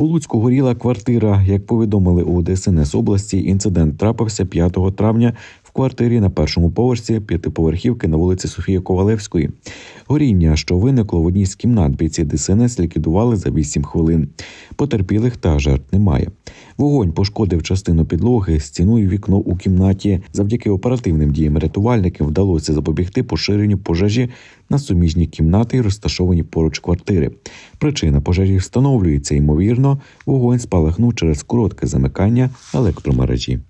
У Луцьку горіла квартира. Як повідомили у ДСНС області, інцидент трапився 5 травня в квартирі на першому поверсі п'ятиповерхівки на вулиці Софії Ковалевської. Горіння, що виникло в одній з кімнат, бійці ДСНС ліквідували за 8 хвилин. Потерпілих та жертв немає. Вогонь пошкодив частину підлоги, стіну і вікно у кімнаті. Завдяки оперативним діям рятувальників вдалося запобігти поширенню пожежі на суміжні кімнати і розташовані поруч квартири. Причина пожежі встановлюється ймовірно, вогонь спалахнув через коротке замикання електромережі.